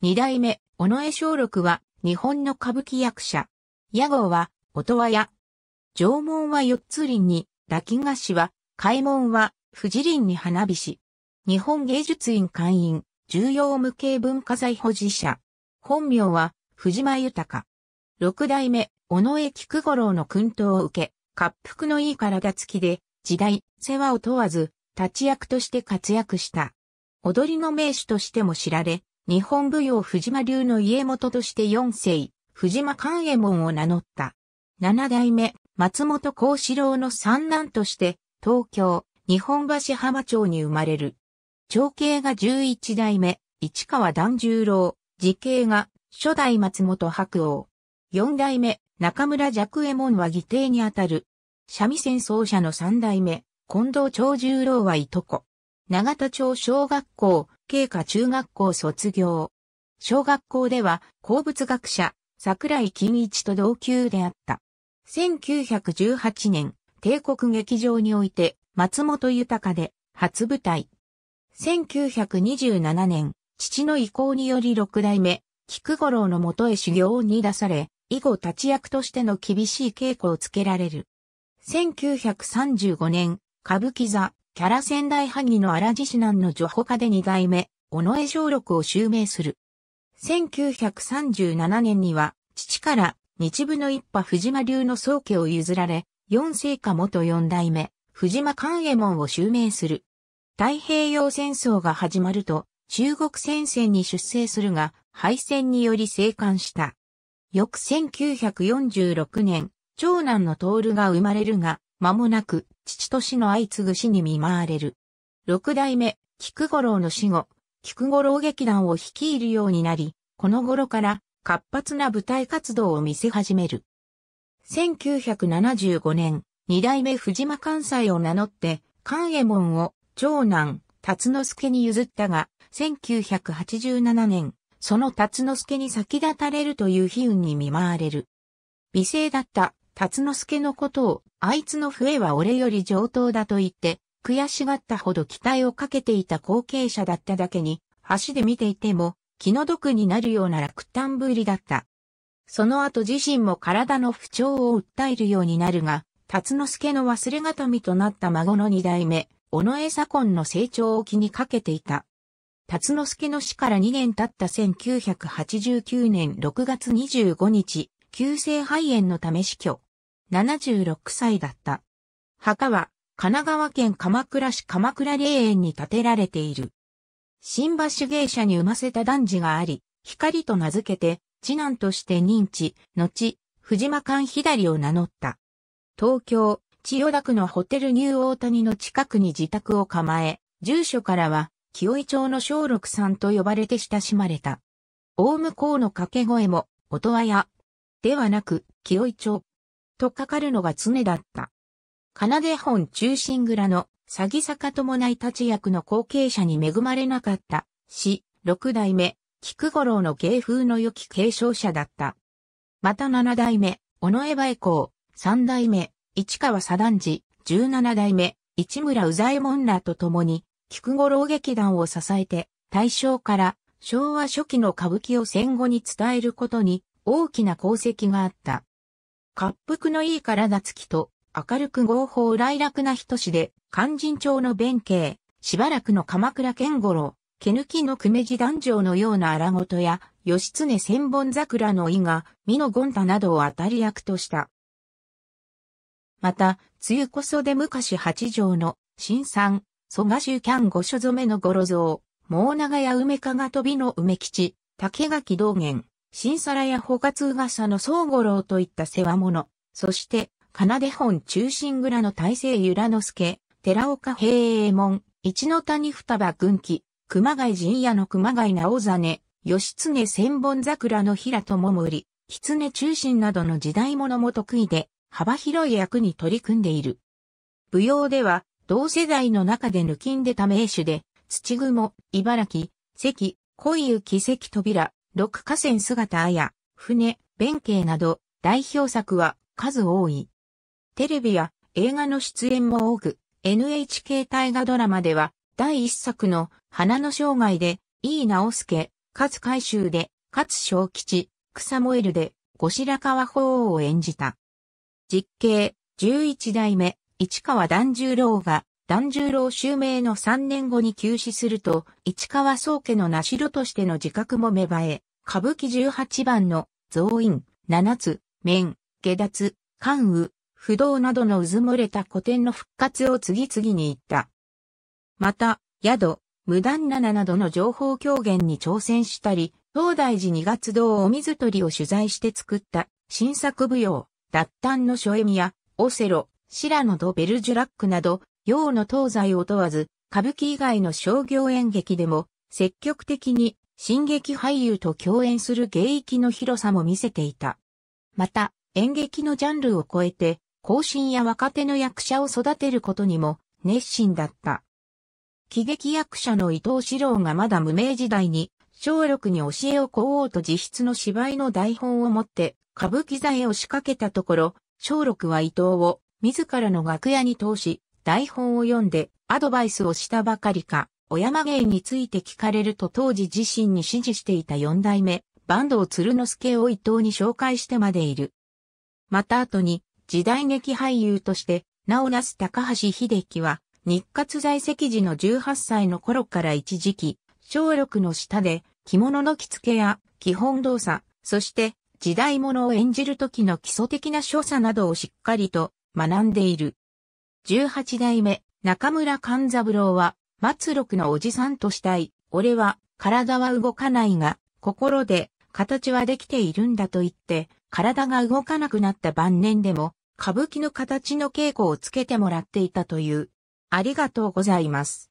二代目、尾上小六は、日本の歌舞伎役者。屋号は、音羽屋。縄文は四つ林に、落騎菓子は、開門は、富士林に花火師。日本芸術院会員、重要無形文化財保持者。本名は、藤間豊。六代目、尾上菊五郎の訓導を受け、滑覆のいい体つきで、時代、世話を問わず、立役として活躍した。踊りの名手としても知られ、日本舞踊藤間流の家元として四世、藤間勘右衛門を名乗った。七代目、松本幸四郎の三男として、東京、日本橋浜町に生まれる。長兄が十一代目、市川團十郎、次兄が初代松本白王。四代目、中村若右衛門は義弟にあたる。三味線奏者の三代目、近藤長十郎はいとこ。長田町小学校、慶華中学校卒業。小学校では鉱物学者、桜井金一と同級であった。1918年、帝国劇場において、松本豊で、初舞台。1927年、父の意向により六代目、菊五郎のもとへ修行を出され、以後立ち役としての厳しい稽古をつけられる。1935年、歌舞伎座、キャラ仙台萩の荒地市南の女保家で二代目、尾上小六を襲名する。1937年には、父から日部の一派藤間流の宗家を譲られ、四世家元四代目、藤間勘右衛門を襲名する。太平洋戦争が始まると、中国戦線に出征するが、敗戦により生還した。翌1946年、長男の徹が生まれるが、間もなく父と死の相次ぐ死に見舞われる。六代目、菊五郎の死後、菊五郎劇団を率いるようになり、この頃から活発な舞台活動を見せ始める。1975年、二代目藤間関西を名乗って、関右衛門を長男、辰之助に譲ったが、1987年、その辰之助に先立たれるという悲運に見舞われる。美声だった辰之助のことを、あいつの笛は俺より上等だと言って、悔しがったほど期待をかけていた後継者だっただけに、橋で見ていても、気の毒になるような落胆ぶりだった。その後自身も体の不調を訴えるようになるが、辰之助の忘れがたみとなった孫の二代目、尾上左近の成長を気にかけていた。辰之助の死から2年経った1989年6月25日、急性肺炎のため死去。76歳だった。墓は、神奈川県鎌倉市鎌倉霊園に建てられている。新橋芸者に生ませた男児があり、光と名付けて、次男として認知、後、藤間館左を名乗った。東京、千代田区のホテルニューオータニの近くに自宅を構え、住所からは、清井町の小六さんと呼ばれて親しまれた。大向こうの掛け声も、音羽屋、ではなく、清井町、とかかるのが常だった。奏で本中心蔵の、詐欺坂ない立役の後継者に恵まれなかった、し、六代目、菊五郎の芸風の良き継承者だった。また七代目、尾上梅光、三代目、市川左段次、十七代目、市村宇左衛門らと共に、菊五郎劇団を支えて、大正から昭和初期の歌舞伎を戦後に伝えることに大きな功績があった。滑腹のいい体つきと、明るく合法来楽な人志で、勧進帳の弁慶、しばらくの鎌倉健五郎、毛抜きの久米地団上のような荒事や、義経千本桜の伊賀、美濃権太などを当たり役とした。また、梅雨こそで昔八条の、新三、蘇我州キャン御所染めの五郎像、毛長屋梅加賀飛びの梅吉、竹垣道元、新皿やほか通がさの宗五郎といった世話物、そして、奏出本中心蔵の大勢由良之助、寺岡平右衛門、一の谷双葉軍記、熊谷陣屋の熊谷直真、義経千本桜の平友森、狐中心などの時代物も得意で、幅広い役に取り組んでいる。舞踊では、同世代の中で抜きんでた名手で、土雲、茨城、関、恋雪関扉、六河川姿あや、船、弁慶など代表作は数多い。テレビや映画の出演も多く、NHK 大河ドラマでは第一作の花の生涯で、井伊直介、勝海舟で、勝小吉、草燃えるで、後白河法皇を演じた。実刑、十一代目、市川團十郎が、團十郎襲名の三年後に急死すると、市川宗家の名代としての自覚も芽生え、歌舞伎十八番の増員、七つ、面、下脱、関羽、不動などのうずもれた古典の復活を次々に言った。また、宿、無断七などの情報狂言に挑戦したり、東大寺二月堂お水鳥を取材して作った新作舞踊、脱炭の初みや、オセロ、シラノド・ベルジュラックなど、洋の東西を問わず、歌舞伎以外の商業演劇でも積極的に新劇俳優と共演する芸域の広さも見せていた。また、演劇のジャンルを超えて、後進や若手の役者を育てることにも熱心だった。喜劇役者の伊藤四郎がまだ無名時代に、小六に教えを請おうと自筆の芝居の台本を持って歌舞伎座へ押しかけたところ、小六は伊藤を自らの楽屋に通し、台本を読んでアドバイスをしたばかりか、小山芸について聞かれると当時自身に支持していた四代目、坂東鶴之助を伊藤に紹介してまでいる。また後に、時代劇俳優として、名を成す高橋秀樹は、日活在籍時の18歳の頃から一時期、小力の下で、着物の着付けや、基本動作、そして、時代物を演じる時の基礎的な所作などをしっかりと学んでいる。18代目、中村勘三郎は、末録のおじさんとしたい。俺は、体は動かないが、心で、形はできているんだと言って、体が動かなくなった晩年でも、歌舞伎の形の稽古をつけてもらっていたという。ありがとうございます。